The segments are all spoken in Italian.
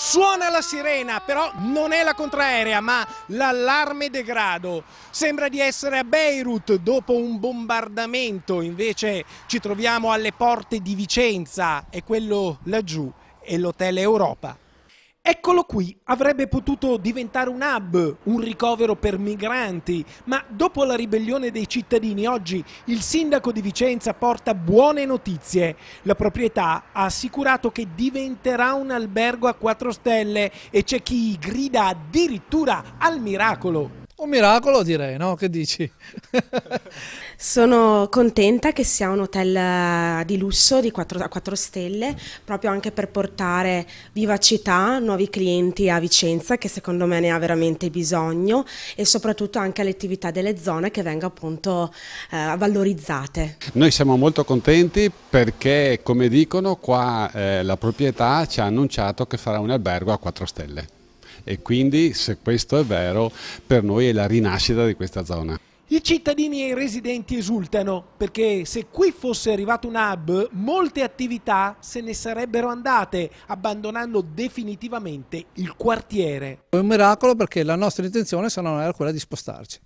Suona la sirena, però non è la contraerea, ma l'allarme degrado. Sembra di essere a Beirut dopo un bombardamento, invece ci troviamo alle porte di Vicenza, e quello laggiù, è l'Hotel Europa. Eccolo qui, avrebbe potuto diventare un hub, un ricovero per migranti, ma dopo la ribellione dei cittadini oggi il sindaco di Vicenza porta buone notizie. La proprietà ha assicurato che diventerà un albergo a 4 stelle e c'è chi grida addirittura al miracolo. Un miracolo direi, no? Che dici? Sono contenta che sia un hotel eh, di lusso di 4, a 4 stelle, proprio anche per portare vivacità, nuovi clienti a Vicenza, che secondo me ne ha veramente bisogno, e soprattutto anche alle attività delle zone che vengono appunto eh, valorizzate. Noi siamo molto contenti perché, come dicono, qua eh, la proprietà ci ha annunciato che farà un albergo a 4 stelle e quindi se questo è vero per noi è la rinascita di questa zona. I cittadini e i residenti esultano perché se qui fosse arrivato un hub molte attività se ne sarebbero andate abbandonando definitivamente il quartiere. È un miracolo perché la nostra intenzione se non era quella di spostarci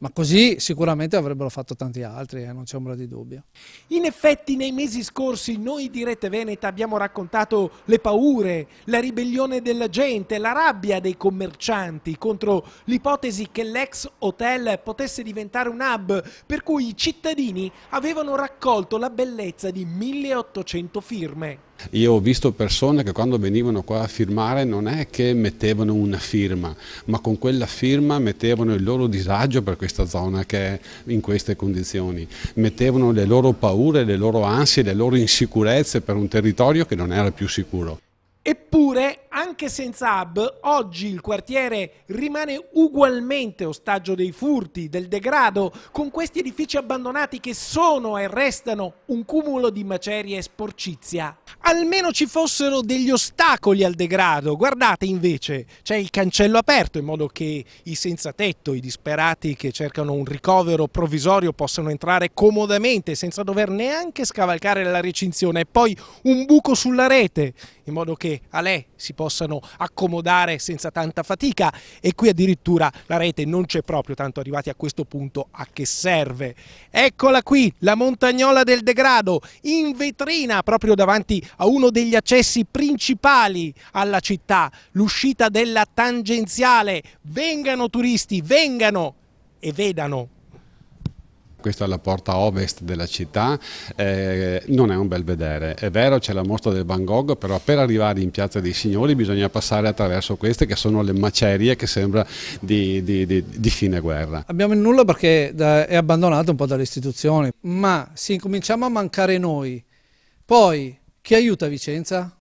ma così sicuramente avrebbero fatto tanti altri, eh, non c'è ombra di dubbio. In effetti nei mesi scorsi noi di Rete Veneta abbiamo raccontato le paure, la ribellione della gente, la rabbia dei commercianti contro l'ipotesi che l'ex hotel potesse diventare un hub, per cui i cittadini avevano raccolto la bellezza di 1800 firme. Io ho visto persone che quando venivano qua a firmare non è che mettevano una firma, ma con quella firma mettevano il loro disagio per questa zona che è in queste condizioni, mettevano le loro paure, le loro ansie, le loro insicurezze per un territorio che non era più sicuro. Eppure anche senza hub, oggi il quartiere rimane ugualmente ostaggio dei furti, del degrado, con questi edifici abbandonati che sono e restano un cumulo di macerie e sporcizia. Almeno ci fossero degli ostacoli al degrado, guardate invece, c'è il cancello aperto in modo che i senza tetto, i disperati che cercano un ricovero provvisorio possano entrare comodamente senza dover neanche scavalcare la recinzione e poi un buco sulla rete in modo che a lei si possano possono accomodare senza tanta fatica e qui addirittura la rete non c'è proprio, tanto arrivati a questo punto a che serve. Eccola qui, la montagnola del degrado, in vetrina proprio davanti a uno degli accessi principali alla città, l'uscita della tangenziale. Vengano turisti, vengano e vedano questa è la porta ovest della città, eh, non è un bel vedere. È vero c'è la mostra del Van Gogh, però per arrivare in Piazza dei Signori bisogna passare attraverso queste che sono le macerie che sembra di, di, di, di fine guerra. Abbiamo il nulla perché è abbandonato un po' dalle istituzioni, ma se incominciamo a mancare noi, poi chi aiuta Vicenza?